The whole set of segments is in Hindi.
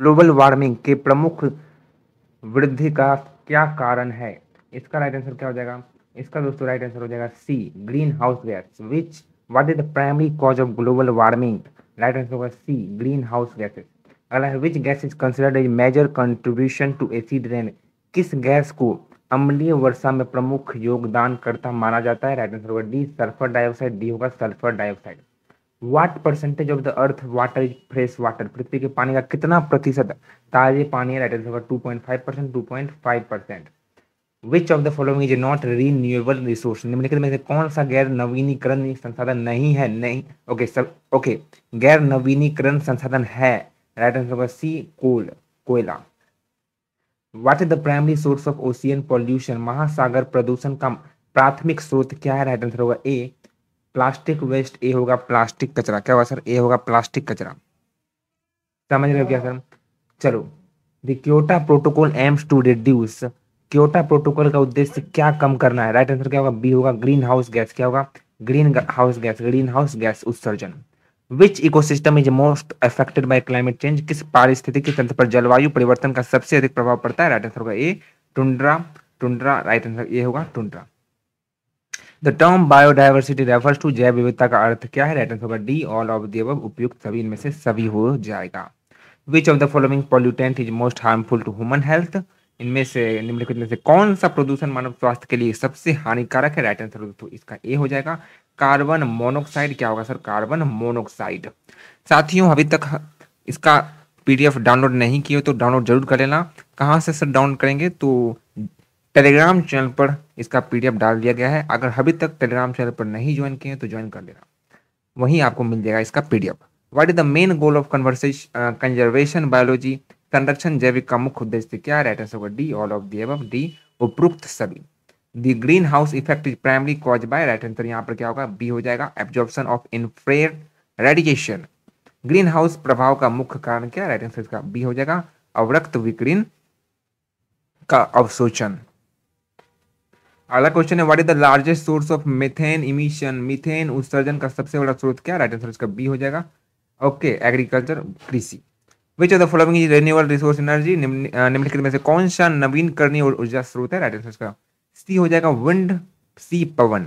ग्लोबल वार्मिंग के प्रमुख वृद्धि का क्या कारण है इसका राइट आंसर क्या हो जाएगा इसका दोस्तों राइट आंसर हो जाएगा C greenhouse gas which what is the primary cause of global warming right answer होगा सी ग्रीन हाउस गैसेज अगला है which gas is considered as major contribution to acid rain किस गैस को अम्लीय वर्षा में प्रमुख योगदान करता माना जाता है राइट आंसर होगा डी सल्फर डाइऑक्साइड डी होगा sulphur dioxide what percentage of the earth water is fresh water पृथ्वी के पानी का कितना प्रतिशत ताजे पानी है two point five percent two point five percent which of the following is not renewable resource निम्नलिखित में से कौन सा गैर नवीनीकरण संसाधन नहीं है नहीं ओके सर ओके गैर नवीनीकरण संसाधन है राइट आंसर होगा सी कोल कोयला what is the primary source of ocean pollution महासागर प्रदूषण का प्राथमिक स्रोत क्या है राइट आंसर होगा ए प्लास्टिक वेस्ट ए होगा प्लास्टिक कचरा क्या होगा सर ए होगा प्लास्टिक कचरा समझ रहे हो क्या सर चलो दोटा protocol aims to reduce Kyoto protocol का उद्देश्य क्या कम करना है राइट आंसर क्या होगा बी होगा ग्रीन हाउस गैस क्या होगा greenhouse gas greenhouse gas उत्सर्जन which ecosystem is most affected by climate change किस पारिस्थितिक तंत्र पर जलवायु परिवर्तन का सबसे अधिक प्रभाव पड़ता है राइट आंसर होगा A tundra tundra right answer ये होगा tundra the term biodiversity refers to जैव विविधता का अर्थ क्या है right answer D all of the अब उपयुक्त सभी इनमें से सभी हो जाएगा which of the following pollutant is most harmful to human health इनमें से निम्नलिखित में से कौन सा प्रदूषण मानव स्वास्थ्य के लिए सबसे हानिकारक है राइट आंसर दोस्तों इसका ए हो जाएगा कार्बन मोनोक्साइड क्या होगा सर कार्बन मोनोक्साइड साथियों अभी तक इसका पीडीएफ डाउनलोड नहीं किए तो डाउनलोड जरूर कर लेना कहाँ से सर डाउनलोड करेंगे तो टेलीग्राम चैनल पर इसका पीडीएफ डाल दिया गया है अगर अभी तक टेलीग्राम चैनल पर नहीं ज्वाइन किए तो ज्वाइन कर लेना वहीं आपको मिल जाएगा इसका PDF what is the main goal of conversation conservation biology संरक्षण जैविक का मुख्य उद्देश्य क्या right answer D all of the एवं डी उपरुक्त सभी the greenhouse effect is primary cause by right answer यहाँ पर क्या होगा बी हो जाएगा absorption of infrared radiation greenhouse प्रभाव का मुख्य कारण क्या राइट आंसर इसका बी हो जाएगा अवरक्त विक्रीन का अवशोचन अगला क्वेश्चन है what is the largest source of methane emission methane उत्सर्जन का सबसे बड़ा स्रोत क्या राइट आंसर इसका बी हो जाएगा ओके एग्रीकल्चर कृषि which of the following is renewable resource energy निम्नलिखित में से कौन सा नवीन नवीनकरणीय ऊर्जा स्रोत है राइट आंसर इसका सी हो जाएगा विंड सी पवन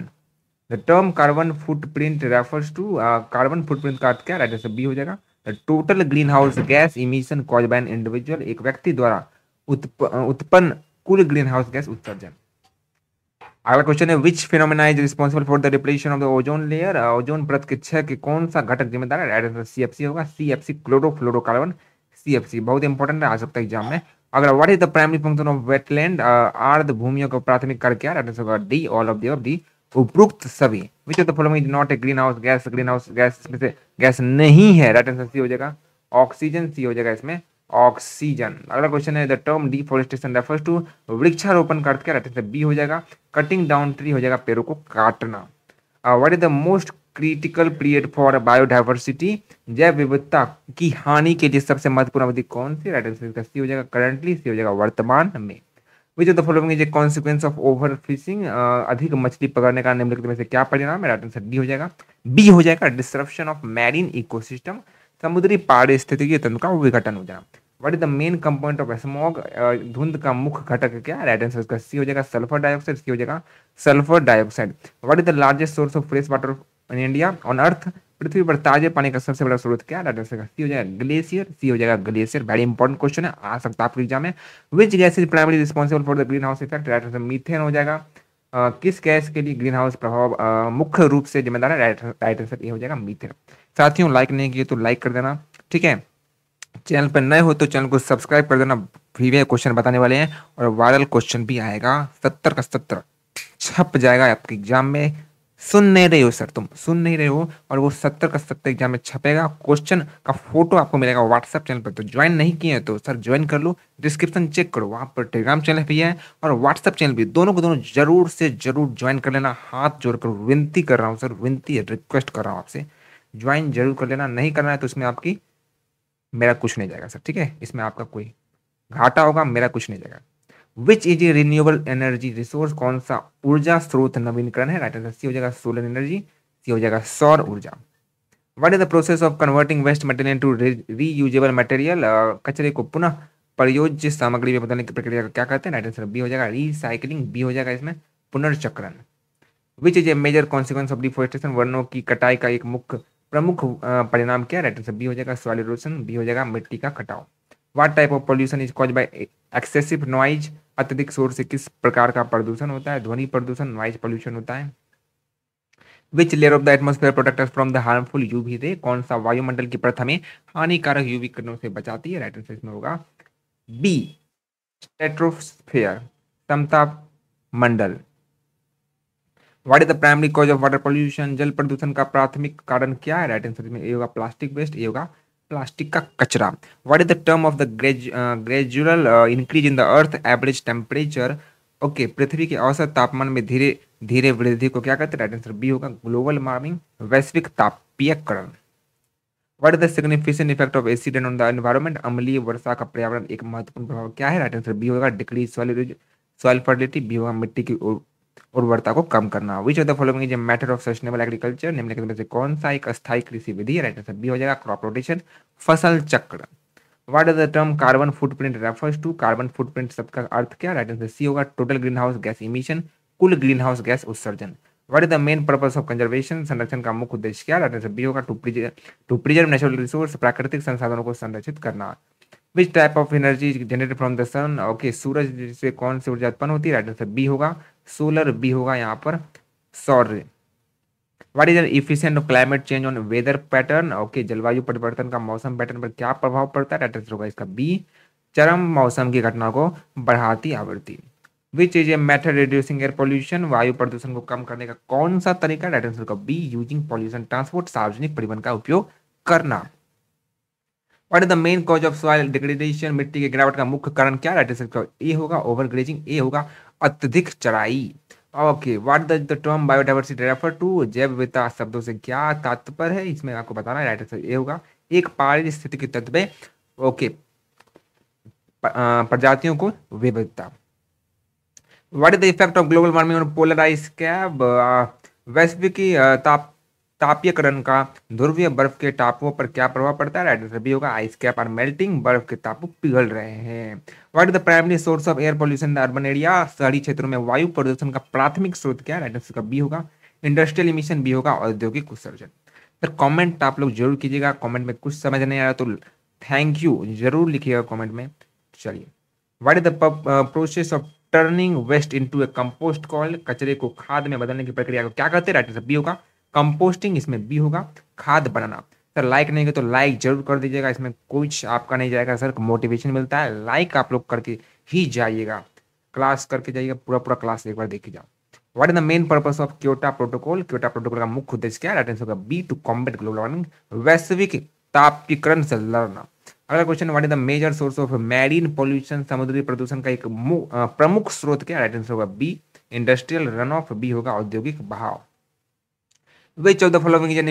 the term carbon footprint refers to carbon footprint का अर्थ क्या राइट आंसर बी हो जाएगा the total greenhouse gas emission cause by an individual एक व्यक्ति द्वारा उत्पन्न कुल ग्रीन हाउस गैस उत्सर्जन अगला क्वेश्चन है which phenomena is responsible for the depletion of the ozone layer ozone परत के छह के कौन सा घटक जिम्मेदार है सी एफ सी होगा C F C chlorofluorocarbon C F C बहुत इंपॉर्टेंट है आ सकता है एग्जाम में अगला what is the primary function of wetland आर्ध भूमियों को प्राथमिक कर क्या राइट आंसर होगा D all of the D उपयुक्त सभी which of the following is not a greenhouse gas greenhouse gas में से गैस नहीं है राइट आंसर सी हो जाएगा ऑक्सीजन सी हो जाएगा इसमें ऑक्सीजन अगला क्वेश्चन है the term deforestation refers to वृक्षारोपण का अर्थ क्या रहता है बी हो जाएगा कटिंग डाउन ट्री हो जाएगा पेड़ों को काटना what is the most critical period for biodiversity जैव विविधता की हानि के लिए सबसे महत्वपूर्ण अवधि कौन सी राइट आंसर सी हो जाएगा करंटली सी हो जाएगा वर्तमान में which of the following is a consequence of over fishing अधिक मछली पकड़ने का निम्नलिखित में से क्या परिणाम है राइट आंसर डी हो जाएगा बी हो जाएगा डिस्ट्रप्शन ऑफ मैरीन इकोसिस्टम समुद्री पारिस्थितिकी तंत्र का विघटन हो जाएगा what is the main component of smog धुंध का मुख्य घटक क्या राइट आंसर इसका सी हो जाएगा सल्फर डाइऑक्साइड सी हो जाएगा sulphur dioxide what is the largest source of fresh water in India on earth पृथ्वी पर ताजे पानी का सबसे बड़ा स्रोत क्या राइट आंसर सी हो जाएगा ग्लेशियर सी हो जाएगा ग्लेशियर वेरी इंपॉर्टेंट क्वेश्चन है आ सकता है आपके एग्जाम में which gas is primary responsible for the greenhouse effect right answer methane हो जाएगा Uh, किस गैस के लिए ग्रीन हाउस प्रभाव uh, मुख्य रूप से जिम्मेदार है राइट आंसर ये हो जाएगा मीथेन साथियों लाइक नहीं किए तो लाइक कर देना ठीक है चैनल पर नए हो तो चैनल को सब्सक्राइब कर देना में क्वेश्चन बताने वाले हैं और वायरल क्वेश्चन भी आएगा सत्तर का सत्तर छप जाएगा आपके एग्जाम में सुन नहीं रहे हो सर तुम सुन नहीं रहे हो और वो सत्तर का सत्तर एग्जाम में छपेगा क्वेश्चन का फोटो आपको मिलेगा व्हाट्सएप चैनल पर तो ज्वाइन नहीं किए तो सर ज्वाइन कर लो डिस्क्रिप्शन चेक करो वहाँ पर टेलीग्राम चैनल भी है और व्हाट्सएप चैनल भी दोनों को दोनों जरूर से जरूर ज्वाइन कर लेना हाथ जोड़कर विनती कर रहा हूँ सर विनती है रिक्वेस्ट कर रहा हूँ आपसे ज्वाइन जरूर कर लेना नहीं करना है तो इसमें आपकी मेरा कुछ नहीं जाएगा सर ठीक है इसमें आपका कोई घाटा होगा मेरा कुछ नहीं जाएगा which is a renewable energy resource कौन सा ऊर्जा स्रोत नवीनकरण है राइट आंसर सी हो जाएगा सोलर एनर्जी सी हो जाएगा सौर ऊर्जा what is the process of converting waste material to reusable material कचरे को पुनः प्रयोज्य सामग्री में बदलने की प्रक्रिया का क्या कहते हैं राइट आंसर बी हो जाएगा रीसाइकलिंग बी हो जाएगा इसमें पुनर्चक्रण which is a major consequence of deforestation वनों की कटाई का एक मुख्य प्रमुख परिणाम क्या राइट आंसर तो बी हो जाएगा सॉइल इरोशन बी हो जाएगा मिट्टी का कटाव what type of pollution is cause by excessive noise अत्यधिक शोर से किस प्रकार का प्रदूषण होता है ध्वनि प्रदूषण नॉइज पॉल्यूशन होता है which layer of the atmosphere protect from the harmful UV ray कौन सा वायुमंडल की परत हमें हानिकारक यूवी किरणों से बचाती है राइट आंसर इसमें होगा बी स्टेट्रोस्फेयर समताप मंडल what is the primary cause of water pollution जल प्रदूषण का प्राथमिक कारण क्या है राइट आंसर में ए होगा प्लास्टिक वेस्ट ए होगा प्लास्टिक का कचरा what is the term of the gradual increase in the earth average temperature okay पृथ्वी के औसत तापमान में धीरे धीरे वृद्धि को क्या कहते हैं राइट आंसर बी होगा ग्लोबल वार्मिंग वैश्विक तापीयकरण what is the significant effect of acid on the environment अम्लीय वर्षा का पर्यावरण एक महत्वपूर्ण प्रभाव क्या है राइट आंसर बी होगा decrease soil soil fertility B होगा मिट्टी की उर्वरता को कम करना which of the following is a matter of sustainable agriculture निम्नलिखित में से कौन सा एक अस्थायी कृषि विधि राइट आंसर बी हो जाएगा क्रॉप रोटेशन फसल चक्र what is the term carbon footprint refers to carbon footprint शब्द का अर्थ क्या राइट आंसर सी होगा total greenhouse gas emission कुल ग्रीन हाउस गैस उत्सर्जन what is the main purpose of conservation संरक्षण का मुख्य उद्देश्य क्या राइट आंसर बी होगा टू प्रिजर्व नेचुरल रिसोर्स प्राकृतिक संसाधनों को संरक्षित करना which type of energy generate from the sun okay सूरज से कौन सी ऊर्जा उत्पन्न होती है राइट आंसर बी होगा सोलर बी होगा यहाँ पर सौर्य what is an efficient climate change on weather pattern okay जलवायु परिवर्तन का मौसम पैटर्न पर क्या प्रभाव पड़ता है राइट आंसर होगा इसका बी चरम मौसम की घटना को बढ़ाती आवृत्ति which is a method reducing air pollution वायु प्रदूषण को कम करने का कौन सा तरीका राइट आंसर होगा बी यूजिंग पॉल्यूशन ट्रांसपोर्ट सार्वजनिक परिवहन का उपयोग करना what is the main cause of soil degradation मिट्टी के गिरावट का मुख्य कारण क्या राइट है ए होगा ओवर ग्रेजिंग ए होगा अत्यधिक चराई okay what the term biodiversity refer to जैव विविधता शब्दों से क्या तात्पर्य है इसमें आपको बताना है राइट आंसर ए होगा एक पारिस्थितिक स्थिति के तत्व ओके प्रजातियों को विविधता what is the effect of global warming on polar ice cap वैश्विक ताप तापीयकरण का ध्रुवीय बर्फ के टापुओं पर क्या प्रभाव पड़ता है राइट आंसर भी होगा आइस कैप और मेल्टिंग बर्फ के टापू पिघल रहे हैं what is the primary source of air pollution the urban area शहरी क्षेत्रों में वायु प्रदूषण का प्राथमिक स्रोत क्या राइट आंसर का बी होगा इंडस्ट्रियल इमिशन भी होगा औद्योगिक उत्सर्जन सर तो कॉमेंट आप लोग जरूर कीजिएगा कॉमेंट में कुछ समझ नहीं आ रहा तो थैंक यू जरूर लिखिएगा कॉमेंट में चलिए what is the process of turning waste into a compost call कचरे को खाद में बदलने की प्रक्रिया को क्या कहते हैं राइट आंसर बी होगा कंपोस्टिंग इसमें बी होगा खाद बनाना सर लाइक नहीं किया तो लाइक जरूर कर दीजिएगा इसमें कुछ आपका नहीं जाएगा सर मोटिवेशन मिलता है लाइक आप लोग करके ही जाइएगा क्लास करके जाइएगा पूरा पूरा क्लास एक बार देखे जाओ what is the main purpose of Kyoto protocol Kyoto protocol का मुख्य उद्देश्य क्या है होगा B to combat global warming वैश्विक तापीकरण से लड़ना अगला question what is the major source of marine pollution समुद्री प्रदूषण का एक प्रमुख स्रोत क्या है होगा B industrial run off B होगा औद्योगिक बहाव which of the following is an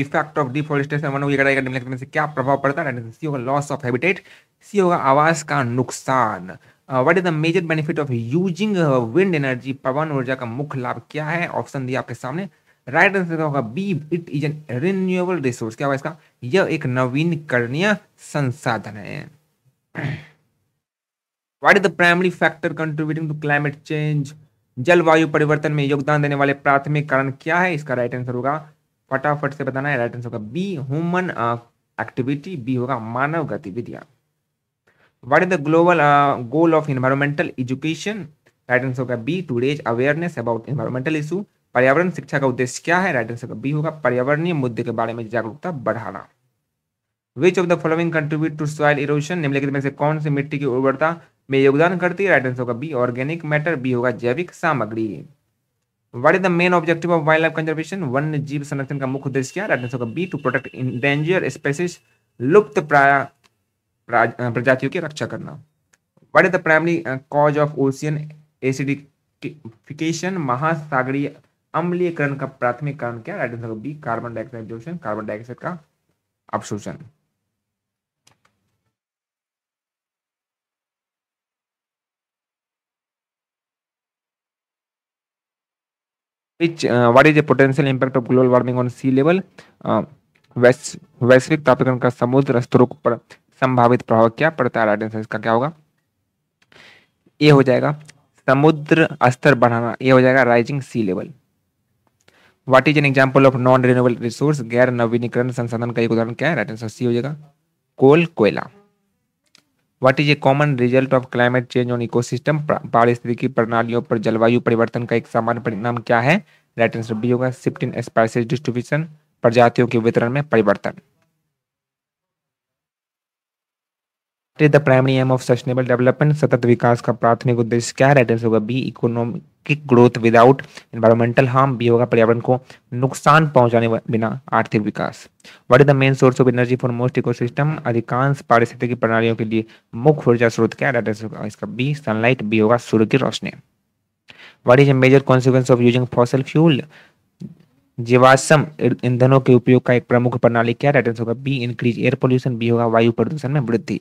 effect of deforestation वनों की कटाई का निम्नलिखित में से क्या प्रभाव पड़ता है सी होगा लॉस ऑफ हैबिटेट सी होगा आवास का नुकसान what is the major benefit of using wind energy पवन ऊर्जा का मुख्य लाभ क्या है ऑप्शन दिया आपके सामने राइट आंसर होगा B it is an renewable resource क्या होगा इसका यह एक नवीनकरणीय संसाधन है what is the primary factor contributing to climate change जलवायु परिवर्तन में योगदान देने वाले प्राथमिक कारण क्या है इसका राइट आंसर होगा फटाफट से बताना है राइट आंसर होगा बी ह्यूमन एक्टिविटी बी होगा मानव गतिविधियां what is the global goal of environmental education right answer होगा B to raise awareness about environmental issue पर्यावरण शिक्षा का उद्देश्य क्या है राइट आंसर होगा बी होगा पर्यावरणीय मुद्दे के बारे में जागरूकता बढ़ाना which of the following contribute to soil erosion निम्नलिखित में से कौन सी मिट्टी की उर्वरता में योगदान करती है राइट आंसर होगा बी ऑर्गेनिक मैटर बी होगा जैविक सामग्री what is the main objective of wild life conservation वन जीव संरक्षण का मुख्य उद्देश्य क्या राइट आंसर होगा B to protect endanger species लुप्त प्राय प्रजातियों की रक्षा करना what is the primary cause of ocean acidification महासागरीय अम्लीकरण का प्राथमिक कारण क्या राइट आंसर होगा B carbon dioxide carbon dioxide का अवशोषण which uh, what is the potential impact of global warming on sea level uh, वैश्विक तापक्रम का समुद्र स्तरों पर संभावित प्रभाव क्या पड़ता है राइट आंसर इसका क्या होगा ये हो जाएगा समुद्र स्तर बढ़ाना ये हो जाएगा rising sea level what is an example of non renewable resource गैर नवीनीकरण संसाधन का एक उदाहरण क्या है राइट आंसर सी हो जाएगा कोल कोयला what is a common result of climate change on ecosystem पारिस्थितिकी प्रणालियों पर जलवायु परिवर्तन का एक सामान्य परिणाम क्या है राइट आंसर बी होगा शिफ्ट इन डिस्ट्रीब्यूशन प्रजातियों के वितरण में परिवर्तन the primary aim of sustainable development सतत विकास का प्राथमिक उद्देश्य क्या राइट आंसर होगा B economic growth without environmental harm B होगा पर्यावरण को नुकसान पहुंचाने बिना आर्थिक विकास what is the main source of energy for most ecosystem अधिकांश पारिस्थितिक प्रणालियों के लिए मुख्य ऊर्जा स्रोत क्या राइट आंसर होगा इसका बी सनलाइट बी होगा सूर्य की रोशनी what is a major consequence of using fossil fuel जीवाश्म ईंधनों के उपयोग का एक प्रमुख प्रणाली क्या राइट आंसर तो होगा B increase air pollution B होगा वायु प्रदूषण में वृद्धि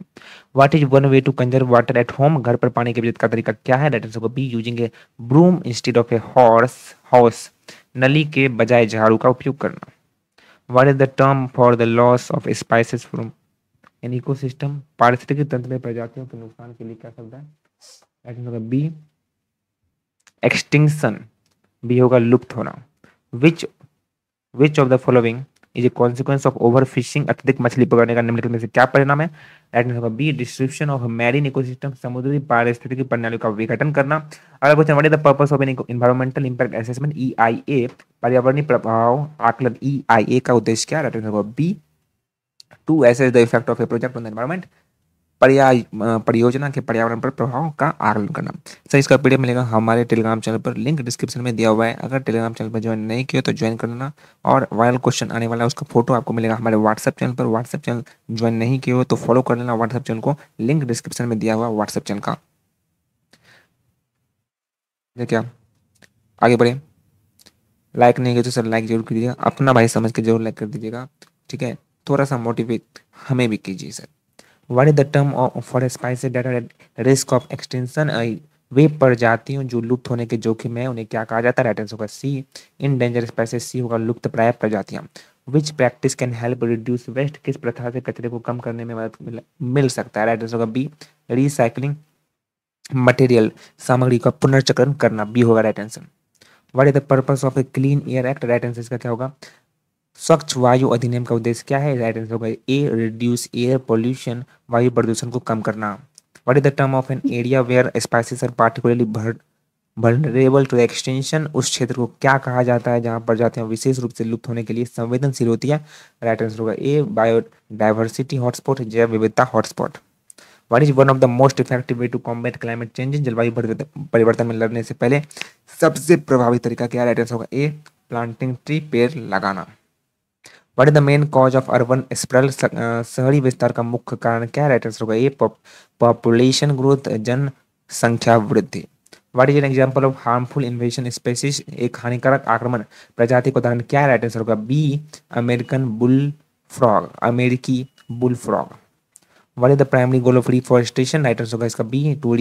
what is one way to conserve water at home घर पर पानी के बचत का तरीका क्या है राइट आंसर होगा B using a broom instead of a horse house नली के बजाय झाड़ू का उपयोग करना what is the term for the loss of spices from an ecosystem पारिस्थितिक तंत्र में प्रजातियों के नुकसान के लिए क्या शब्द है राइट आंसर होगा बी एक्सटिंक्शन बी होगा लुप्त होना Which which of the following is a consequence of over overfishing अत्यधिक मछली पकड़ने का निम्नलिखित में से क्या परिणाम है राइट आंसर होगा B distribution of marine ecosystem समुद्री पारिस्थितिक प्रणाली का विघटन करना अगला question what is the purpose of an environmental impact assessment EIA पर्यावरणीय प्रभाव आकलन ईआईए e का उद्देश्य क्या राइट आंसर होगा B to assess the effect of a project on the environment पर्याय परियोजना के पर्यावरण पर प्रभाव का आकलन करना सर इसका पीडियो मिलेगा हमारे टेलीग्राम चैनल पर लिंक डिस्क्रिप्शन में दिया हुआ है अगर टेलीग्राम चैनल पर ज्वाइन नहीं किया तो ज्वाइन कर लेना और वायरल क्वेश्चन आने वाला है उसका फोटो आपको मिलेगा हमारे व्हाट्सअप चैनल पर व्हाट्सएप चैनल ज्वाइन नहीं किया हो तो फॉलो कर लेना व्हाट्सएप चैनल को लिंक डिस्क्रिप्शन में दिया हुआ व्हाट्सएप चैनल का देखिए आगे बढ़े लाइक नहीं किया तो सर लाइक जरूर कीजिएगा अपना भाई समझ के जरूर लाइक कर दीजिएगा ठीक है थोड़ा सा मोटिवेट हमें भी कीजिए sir What is the term of, for spices risk of extension risk of extinction? वे प्रजातियों जो लुप्त होने के जोखिम है उन्हें क्या कहा जाता है राइट आंसर होगा सी इन डेंजर स्पाइसेस सी होगा लुप्त प्राय प्रजातियाँ which practice can help reduce waste किस प्रथा से कचरे को कम करने में मदद मिल, मिल सकता है राइट आंसर होगा बी रिसाइकलिंग मटेरियल सामग्री का पुनर्चक्रण करना बी होगा right answer what is the purpose of a clean air act right answer इसका क्या होगा स्वच्छ वायु अधिनियम का उद्देश्य क्या है राइट आंसर होगा ए रिड्यूस एयर पोल्यूशन वायु प्रदूषण को कम करना what is the term of an area where spices are particularly to extension उस क्षेत्र को क्या कहा जाता है जहाँ पर जाते हैं विशेष रूप से लुप्त होने के लिए संवेदनशील होती है राइट आंसर होगा ए बायोडाइवर्सिटी हॉटस्पॉट जैव विविधता hotspot what is one of the most effective way to combat climate change जलवायु परिवर्तन में लड़ने से पहले सबसे प्रभावी तरीका क्या राइट आंसर होगा ए प्लांटिंग ट्री पेड़ लगाना what is the main cause of urban sprawl शहरी विस्तार का मुख्य कारण क्या राइट आंसर होगा ये पॉपुलेशन ग्रोथ जनसंख्या वृद्धि what is an example of harmful invasion species एक हानिकारक आक्रमण प्रजाति का उदाहरण क्या राइट आंसर होगा बी अमेरिकन बुल फ्रॉग अमेरिकी bullfrog what is the primary goal of reforestation right answer होगा इसका बी टू